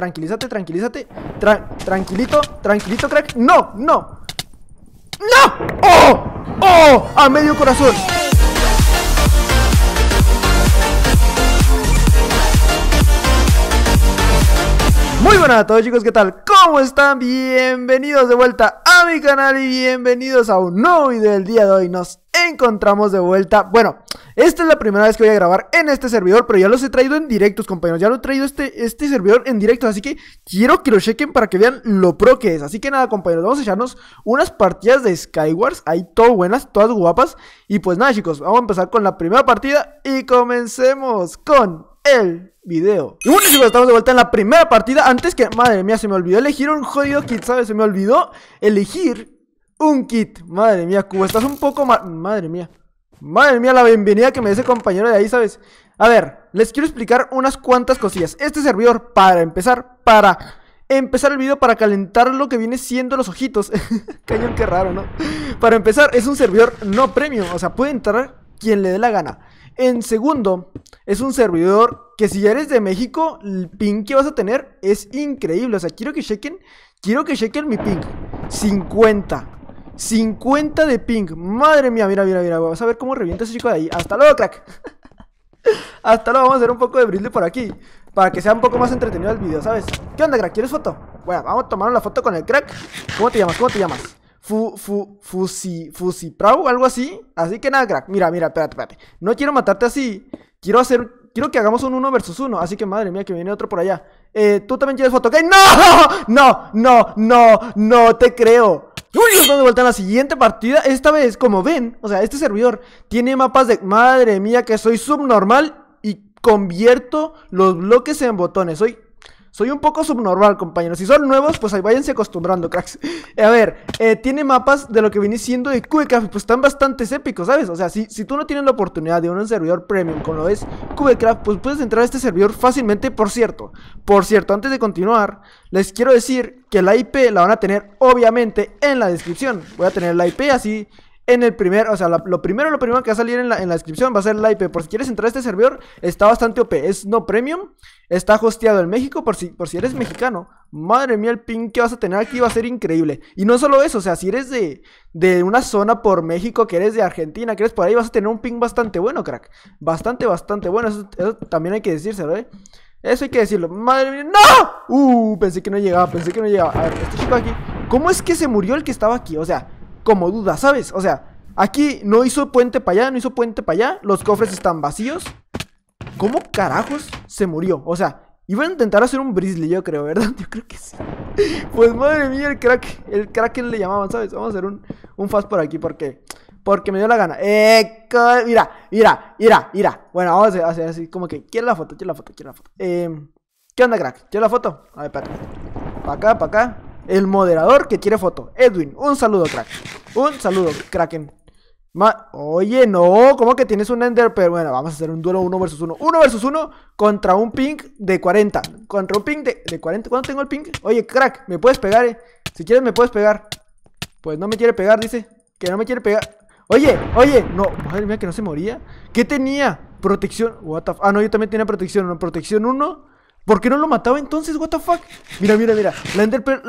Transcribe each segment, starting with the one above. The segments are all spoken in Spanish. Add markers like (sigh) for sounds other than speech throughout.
Tranquilízate, tranquilízate. tranquilito, tranquilito, crack. No, no. ¡No! ¡Oh! ¡Oh! A medio corazón. Muy buenas a todos chicos, ¿qué tal? ¿Cómo están? Bienvenidos de vuelta a mi canal y bienvenidos a un nuevo video del día de hoy Nos encontramos de vuelta, bueno, esta es la primera vez que voy a grabar en este servidor Pero ya los he traído en directos compañeros, ya lo he traído este, este servidor en directo Así que quiero que lo chequen para que vean lo pro que es Así que nada compañeros, vamos a echarnos unas partidas de Skywars Ahí todo buenas, todas guapas Y pues nada chicos, vamos a empezar con la primera partida y comencemos con el video. Y bueno chicos, estamos de vuelta en la primera partida. Antes que, madre mía, se me olvidó elegir un jodido kit, ¿sabes? Se me olvidó elegir un kit. Madre mía, Cubo, estás un poco mal... Madre mía. Madre mía, la bienvenida que me dice compañero de ahí, ¿sabes? A ver, les quiero explicar unas cuantas cosillas. Este servidor, para empezar, para empezar el video para calentar lo que viene siendo los ojitos. (laughs) Cañón, qué raro, ¿no? Para empezar, es un servidor no premio o sea, puede entrar quien le dé la gana. En segundo, es un servidor que si ya eres de México, el ping que vas a tener es increíble. O sea, quiero que chequen, quiero que chequen mi ping. 50. 50 de ping. Madre mía, mira, mira, mira. vamos a ver cómo revienta ese chico de ahí. Hasta luego, crack. (laughs) Hasta luego, vamos a hacer un poco de brillo por aquí. Para que sea un poco más entretenido el video, ¿sabes? ¿Qué onda, crack? ¿Quieres foto? Bueno, vamos a tomar una foto con el crack. ¿Cómo te llamas? ¿Cómo te llamas? Fu, fu, fusi, fusi, prau, algo así. Así que nada, crack. Mira, mira, espérate, espérate. No quiero matarte así. Quiero hacer. Quiero que hagamos un uno versus uno, Así que madre mía, que viene otro por allá. Eh, tú también Tienes foto, ¡No! (laughs) ¡No! ¡No! ¡No! ¡No te creo! Uy, de vuelta a la siguiente partida. Esta vez, como ven, o sea, este servidor tiene mapas de. Madre mía, que soy subnormal y convierto los bloques en botones. Soy soy un poco subnormal, compañeros. Si son nuevos, pues ahí váyanse acostumbrando, cracks. Eh, a ver, eh, tiene mapas de lo que viene siendo de Cubecraft. Pues están bastante épicos, ¿sabes? O sea, si, si tú no tienes la oportunidad de un servidor premium como lo es Cubecraft, pues puedes entrar a este servidor fácilmente. Por cierto, por cierto, antes de continuar, les quiero decir que la IP la van a tener obviamente en la descripción. Voy a tener la IP así en el primer, o sea, lo primero, lo primero que va a salir en la, descripción va a ser la IP. Por si quieres entrar a este servidor, está bastante OP. Es no premium, está hosteado en México por si, por si eres mexicano. Madre mía, el ping que vas a tener aquí va a ser increíble. Y no solo eso, o sea, si eres de, de una zona por México, que eres de Argentina, que eres por ahí, vas a tener un ping bastante bueno, crack. Bastante, bastante bueno. Eso, también hay que decírselo, ¿eh? Eso hay que decirlo. Madre mía, ¡no! Uh, pensé que no llegaba, pensé que no llegaba. A ver, este chico aquí. ¿Cómo es que se murió el que estaba aquí? O sea como duda, ¿sabes? O sea, aquí no hizo puente para allá, no hizo puente para allá. Los cofres están vacíos. ¿Cómo carajos se murió? O sea, Iban a intentar hacer un brizzly, yo creo, ¿verdad? (laughs) Yo creo que sí. Pues madre mía, el crack. El crack le llamaban, ¿sabes? Vamos a hacer un, fast por aquí porque. Porque me dio la gana. Eh, mira, mira, mira, mira. Bueno, vamos a hacer así como que. Quiero la foto, quiero la foto, quiero la foto. Eh, ¿Qué onda, crack? ¿Quiero la foto? A ver, Para acá, para acá el moderador que quiere foto. Edwin, un saludo, crack. Un saludo, cracken Oye, no, ¿cómo que tienes un Ender? Pero bueno, vamos a hacer un duelo 1 versus 1. 1 versus 1 contra un ping de 40. Contra un ping de, 40. ¿cuándo tengo el ping? Oye, crack, me puedes pegar, eh. Si quieres, me puedes pegar. Pues no me quiere pegar, dice. Que no me quiere pegar. Oye, oye, no, madre mía, que no se moría. ¿Qué tenía? Protección. What the ah, no, yo también tenía protección. protección 1. ¿Por qué no lo mataba entonces? What the fuck? Mira, mira, mira. La Enderpearl,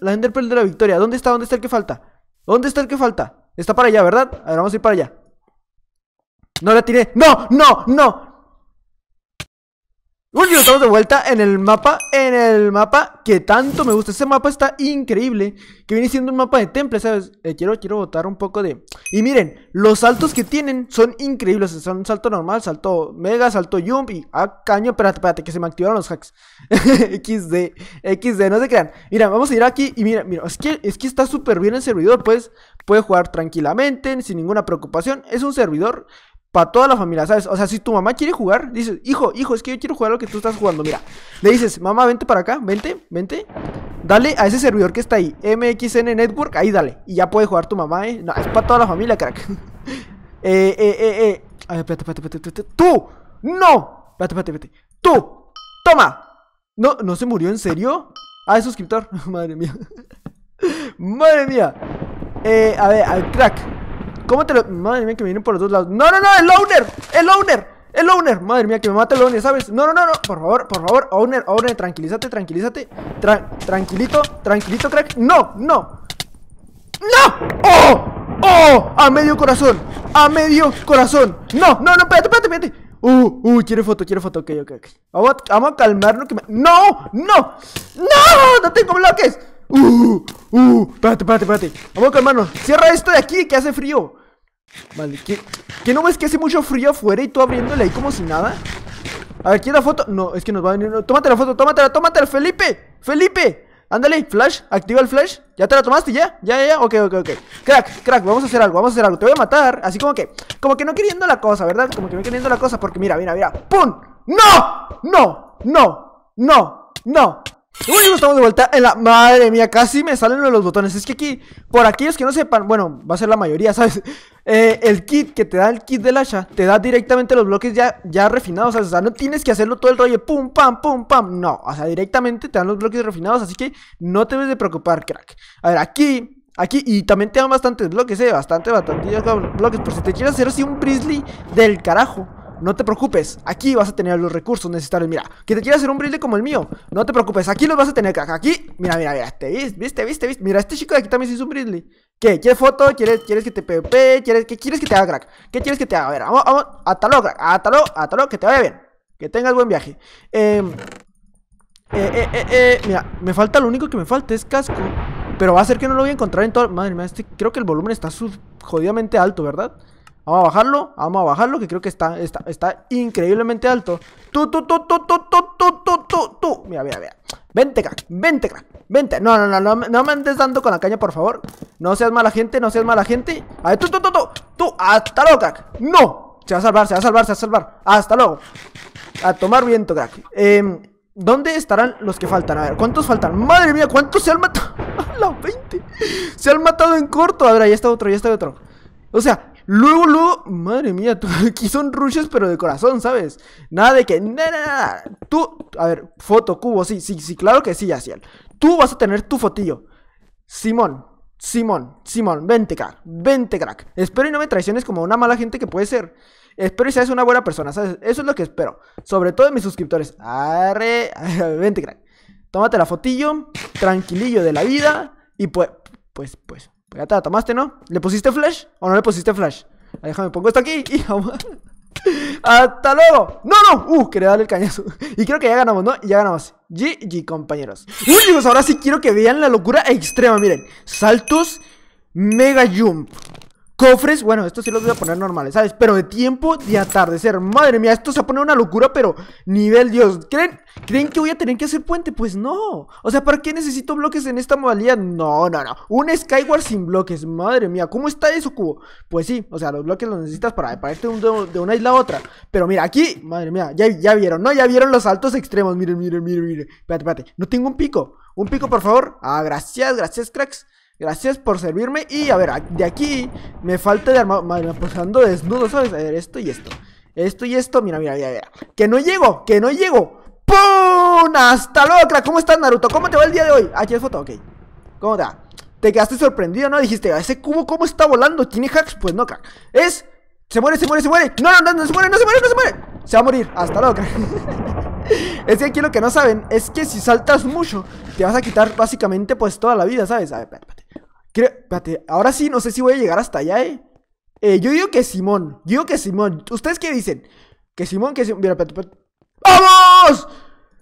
la la de la victoria. ¿Dónde está? ¿Dónde está el que falta? ¿Dónde está el que falta? Está para allá, ¿verdad? A ver, vamos a ir para allá. No la tiré. ¡No! ¡No! ¡No! Bueno, estamos de vuelta en el mapa, en el mapa que tanto me gusta. Ese mapa está increíble, que viene siendo un mapa de temple, ¿sabes? Eh, quiero, quiero botar un poco de... Y miren, los saltos que tienen son increíbles. Son salto normal, salto mega, salto jump y... a ah, caño, espérate, espérate, que se me activaron los hacks. (laughs) XD, XD, no se crean. Mira, vamos a ir aquí y mira, mira, es que, es que está súper bien el servidor, pues puede jugar tranquilamente, sin ninguna preocupación. Es un servidor para toda la familia, ¿sabes? O sea, si tu mamá quiere jugar, dices, hijo, hijo, es que yo quiero jugar lo que tú estás jugando, mira. Le dices, mamá, vente para acá, vente, vente. Dale a ese servidor que está ahí, MXN Network, ahí dale. Y ya puede jugar tu mamá, ¿eh? No, es para toda la familia, crack. (laughs) eh, eh, eh, eh. A espérate, espérate, espérate, espérate. ¡Tú! ¡No! Espérate, espérate, espérate. ¡Tú! ¡Toma! No, ¿no se murió en serio? Ah, es suscriptor. (laughs) Madre mía. (laughs) Madre mía. Eh, a ver, al crack. ¿Cómo te lo...? Madre mía, que me vienen por los dos lados ¡No, no, no! ¡El owner! ¡El owner! ¡El owner! Madre mía, que me mata el owner, ¿sabes? No, no, no, no, por favor, por favor Owner, owner, tranquilízate, tranquilízate Tranquilito, tranquilito, crack ¡No, no! ¡No! ¡Oh! ¡Oh! A medio corazón A medio corazón ¡No, no, no! ¡Espérate, espérate, espérate! Uh, uh, quiere foto, quiere foto, ok, ok, ok Vamos a, vamos a calmarnos que ¡No! ¡No! ¡No! ¡No tengo bloques! Uh, uh, espérate, espérate, espérate. Vamos a hermano, Cierra esto de aquí que hace frío. Vale, ¿qué, ¿qué no ves que hace mucho frío afuera y tú abriéndole ahí como si nada? A ver, ¿quién la foto? No, es que nos va a venir. Tómate la foto, tómatela, tómatela, Felipe, Felipe. Ándale, flash, activa el flash. ¿Ya te la tomaste? ¿Ya? ¿Ya, ya, ya? Ok, ok, ok. Crack, crack, vamos a hacer algo, vamos a hacer algo. Te voy a matar, así como que, como que no queriendo la cosa, ¿verdad? Como que no queriendo la cosa, porque mira, mira, mira. ¡Pum! ¡No! ¡No! ¡No! ¡No! ¡No! estamos de vuelta en la... Madre mía, casi me salen los botones Es que aquí, por aquellos que no sepan Bueno, va a ser la mayoría, ¿sabes? (laughs) Eh, el kit que te da el kit del hacha Te da directamente los bloques ya, ya refinados O sea, no tienes que hacerlo todo el rollo Pum, pam, pum, pam No, o sea, directamente te dan los bloques refinados Así que no te debes de preocupar, crack A ver, aquí... Aquí, y también te dan bastantes bloques, eh Bastante, bastantes bloques Por si te quieres hacer así un Grizzly del carajo no te preocupes, aquí vas a tener los recursos necesarios. Mira, que te quieras hacer un brilde como el mío, no te preocupes, aquí los vas a tener, crack, Aquí, mira, mira, mira, te viste, viste, viste, viste. Mira, este chico de aquí también se hizo un brilde. ¿Qué? ¿Quieres foto? ¿Quieres, quieres que te pepe? ¿Quieres, qué, ¿Quieres que te haga crack? ¿Qué quieres que te haga? A ver, vamos, vamos, hasta crack, que te vaya bien. Que tengas buen viaje. Em, eh, eh, eh, eh, mira, me falta lo único que me falta es casco. Pero va a ser que no lo voy a encontrar en todo. Madre mía, este, creo que el volumen está jodidamente alto, ¿verdad? Vamos a bajarlo, vamos a bajarlo, que creo que está, está, está increíblemente alto. Tú, tú, tú, tú, tú, tú, tú, tú, tú, tú. Mira, mira, mira. Vente, crack, vente, crack, vente. No, no, no, no, me andes dando con la caña, por favor. No seas mala gente, no seas mala gente. A ver, tú, tú, tú, tú, tú. Hasta luego, crack. No. Se va a salvar, se va a salvar, se va a salvar. Hasta luego. A tomar viento, crack. ¿dónde estarán los que faltan? A ver, ¿cuántos faltan? Madre mía, ¿cuántos se han matado? A la 20. Se han matado en corto. A ver, ahí está otro, ahí está otro. O sea, Luego, luego, madre mía, (laughs) aquí son ruchas, pero de corazón, ¿sabes? Nada de que, nada, nada, Tú, a ver, foto, cubo, sí, sí, sí, claro que sí, Yaciel. Tú vas a tener tu fotillo. Simón, Simón, Simón, vente, crack, vente, crack. Espero y no me traiciones como una mala gente que puede ser. Espero y seas una buena persona, ¿sabes? Eso es lo que espero. Sobre todo de mis suscriptores. Arre, (laughs) vente, crack. Tómate la fotillo, tranquilillo de la vida y pues, pues, pues. Ya te la tomaste, ¿no? ¿Le pusiste flash o no le pusiste flash? déjame, pongo esto aquí y (laughs) ¡Hasta luego! ¡No, no! ¡Uh! Quería darle el cañazo. Y creo que ya ganamos, ¿no? Ya ganamos. GG, compañeros. Uy, ahora sí quiero que vean la locura extrema. Miren, saltos, mega jump. Cofres, bueno, estos sí los voy a poner normales, ¿sabes? Pero de tiempo de atardecer. Madre mía, esto se pone una locura, pero nivel Dios. ¿Creen, ¿Creen que voy a tener que hacer puente? Pues no. O sea, ¿para qué necesito bloques en esta modalidad? No, no, no. Un Skyward sin bloques. Madre mía, ¿cómo está eso, Cubo? Pues sí, o sea, los bloques los necesitas para pararte de, de una isla a otra. Pero mira, aquí, madre mía, ya, ya vieron, ¿no? Ya vieron los altos extremos. Miren, miren, miren, miren. Espérate, espérate. No tengo un pico. Un pico, por favor. Ah, gracias, gracias, cracks. Gracias por servirme. Y a ver, de aquí me falta de armado. Pues ando desnudo, ¿sabes? A ver, esto y esto. Esto y esto. Mira, mira, mira, mira. Que no llego, que no llego. ¡Pum! ¡Hasta loca! ¿Cómo estás, Naruto? ¿Cómo te va el día de hoy? Aquí es foto, ok. ¿Cómo te Te quedaste sorprendido, ¿no? Dijiste, ¿ese cubo cómo está volando? ¿Tiene hacks? Pues no, crack. Es. Se muere, se muere, se muere. No, no, no, se muere, no se muere, no se muere. Se va a morir. Hasta luego, (laughs) Es que aquí lo que no saben es que si saltas mucho, te vas a quitar básicamente pues toda la vida, ¿sabes? A ver, espérate, ahora sí, no sé si voy a llegar hasta allá, ¿eh? eh yo digo que Simón, yo digo que Simón. ¿Ustedes qué dicen? Que Simón, que Simón. Mira, espérate, espérate. ¡Vamos!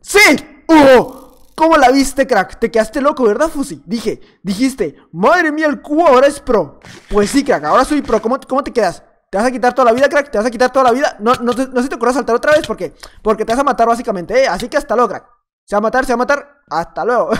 ¡Sí! ¡Uh! ¿Cómo la viste, crack? Te quedaste loco, ¿verdad, Fusi? Dije, dijiste, madre mía, el cubo ahora es pro. Pues sí, crack, ahora soy pro. ¿Cómo, te quedas? ¿Te vas a quitar toda la vida, crack? ¿Te vas a quitar toda la vida? No, no, no se te ocurra saltar otra vez porque, porque te vas a matar básicamente, ¿eh? Así que hasta luego, crack. Se va a matar, se va a matar. Hasta luego.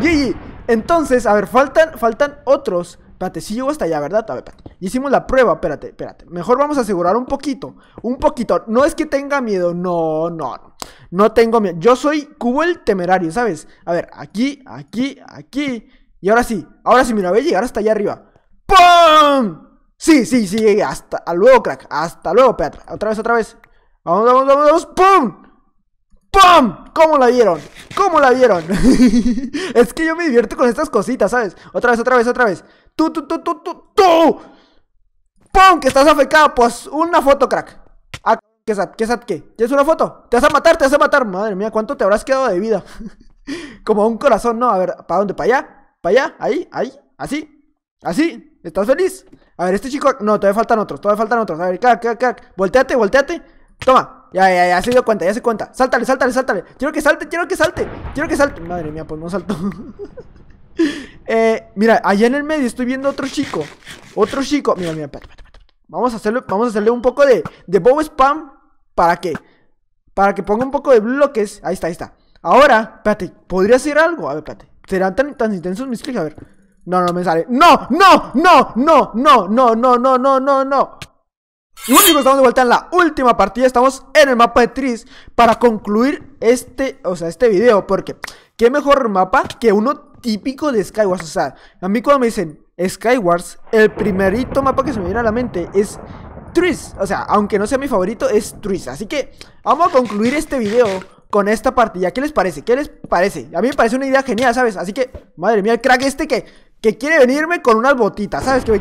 GG. (laughs) Entonces, a ver, faltan, faltan otros. Espérate, sí llego hasta allá, ¿verdad? A ver, espérate. Hicimos la prueba, espérate, espérate. Mejor vamos a asegurar un poquito. Un poquito. No es que tenga miedo, no, no. No tengo miedo. Yo soy Cubo el temerario, ¿sabes? A ver, aquí, aquí, aquí. Y ahora sí, ahora sí, mira, voy a llegar hasta allá arriba. ¡Pum! Sí, sí, sí, Hasta, Hasta luego, crack. Hasta luego, Petra. Otra vez, otra vez. Vamos, vamos, vamos, vamos. ¡Pum! ¡Pam! ¿Cómo la vieron? ¿Cómo la vieron? (laughs) es que yo me divierto con estas cositas, ¿sabes? Otra vez, otra vez, otra vez. Tú, tú, tú, tú, tú, tú. ¡Pum! Que estás afecada. Pues una foto, crack. Ah, ¿qué es ¿Qué es qué? es qué es una foto? Te vas a matar, te vas a matar. Madre mía, ¿cuánto te habrás quedado de vida? (laughs) Como un corazón, ¿no? A ver, ¿para dónde? ¿Para allá? ¿Para allá? ¿Ahí? ¿Ahí? ¿Así? ¿Así? ¿Estás feliz? A ver, este chico. No, todavía faltan otros, todavía faltan otros. A ver, crack, crack, crack. Volteate, volteate. Toma, ya, ya, ya, se dio cuenta, ya se cuenta. Sáltale, sáltale, sáltale. Quiero que salte, quiero que salte, quiero que salte. Madre mía, pues no salto eh, mira, allá en el medio estoy viendo otro chico. Otro chico. Mira, mira, espérate, espérate. Vamos a hacerle, vamos a hacerle un poco de, de bow spam. ¿Para qué? Para que ponga un poco de bloques. Ahí está, ahí está. Ahora, espérate, podría hacer algo. A ver, espérate. ¿Serán tan, tan intensos mis clics? A ver. No, no me sale. No, ¡No! ¡No! ¡No! ¡No! ¡No! ¡No! ¡No! ¡No! ¡No! ¡No! Y bueno chicos, estamos de vuelta en la última partida, estamos en el mapa de Tris para concluir este, o sea, este video, porque qué mejor mapa que uno típico de Skywars, o sea, a mí cuando me dicen Skywars, el primerito mapa que se me viene a la mente es Tris, o sea, aunque no sea mi favorito, es Tris, así que vamos a concluir este video con esta partida, ¿qué les parece? ¿Qué les parece? A mí me parece una idea genial, ¿sabes? Así que, madre mía, el crack este que que quiere venirme con unas botitas, ¿sabes? Que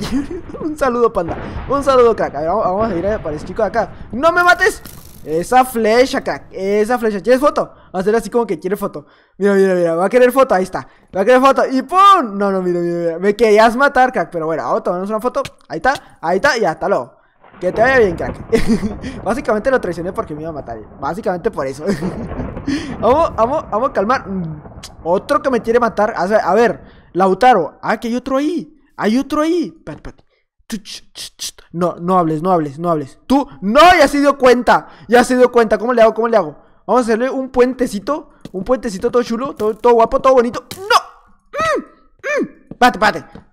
un saludo, panda. Un saludo, crack. A ver, vamos, a ir para el chico de acá. ¡No me mates! Esa flecha, crack. Esa flecha. ¿Quieres foto? Va a ser así como que quiere foto. Mira, mira, mira. Va a querer foto. Ahí está. Va a querer foto. Y ¡pum! No, no, mira, mira, Me querías matar, crack. Pero bueno, a tomarnos una foto. Ahí está. Ahí está. Y hasta luego. Que te vaya bien, crack. (laughs) Básicamente lo traicioné porque me iba a matar. Básicamente por eso. (laughs) vamos, vamos, vamos a calmar. Mm, otro que me quiere matar. A ver, a ver. Lautaro, ah, que hay otro ahí. Hay otro ahí. No, no hables, no hables, no hables. Tú, no, ya se dio cuenta. Ya se dio cuenta. ¿Cómo le hago? ¿Cómo le hago? Vamos a hacerle un puentecito. Un puentecito todo chulo, todo, todo guapo, todo bonito. ¡No! ¡Mmm! Pate,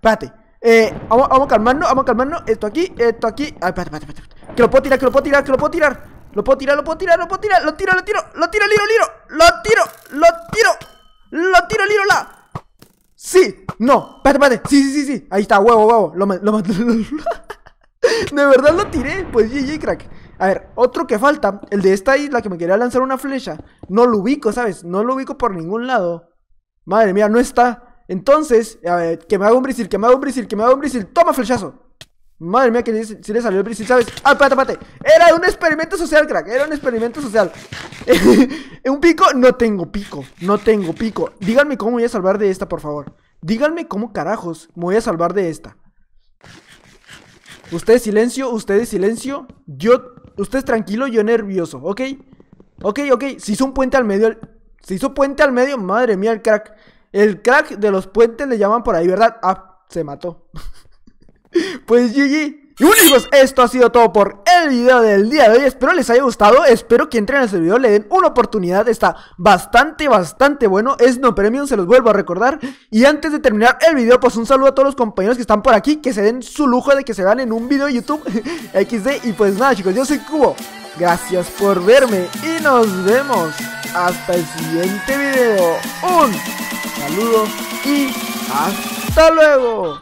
pate, Eh, vamos, a calmarnos, vamos a calmarnos. Esto aquí, esto aquí. Ay, pate, pate, pate. Que lo puedo tirar, que lo puedo tirar, que lo puedo tirar. Lo puedo tirar, lo puedo tirar, lo puedo tirar. Lo tiro, lo tiro, lo tiro, liro, liro. Lo tiro, lo tiro. Lo tiro, liro, la. Sí, no, espérate, espérate. Sí, sí, sí, sí. Ahí está, huevo, huevo. Lo, lo, (laughs) De verdad lo tiré. Pues GG, crack. A ver, otro que falta. El de esta isla que me quería lanzar una flecha. No lo ubico, ¿sabes? No lo ubico por ningún lado. Madre mía, no está. Entonces, a ver, que me haga un brisil, que me haga un brisil, que me haga un brisil. Toma flechazo. Madre mía, que si le salió el príncipe, ¿sabes? Ah, espérate, espérate. Era un experimento social, crack. Era un experimento social. (laughs) ¿Un pico? No tengo pico. No tengo pico. Díganme cómo voy a salvar de esta, por favor. Díganme cómo carajos me voy a salvar de esta. Ustedes silencio, ustedes silencio. Yo, ustedes tranquilo, yo nervioso, ¿ok? Ok, ok. Se hizo un puente al medio. se hizo puente al medio. Madre mía, el crack. El crack de los puentes le llaman por ahí, ¿verdad? Ah, se mató. (laughs) Pues GG. Y bueno chicos, esto ha sido todo por el video del día de hoy, espero les haya gustado, espero que entren este video le den una oportunidad, está bastante, bastante bueno, es no premium, se los vuelvo a recordar, y antes de terminar el video, pues un saludo a todos los compañeros que están por aquí, que se den su lujo de que se vean en un video de YouTube (laughs) XD, y pues nada chicos, yo soy Cubo, gracias por verme, y nos vemos hasta el siguiente video, un saludo, y hasta luego.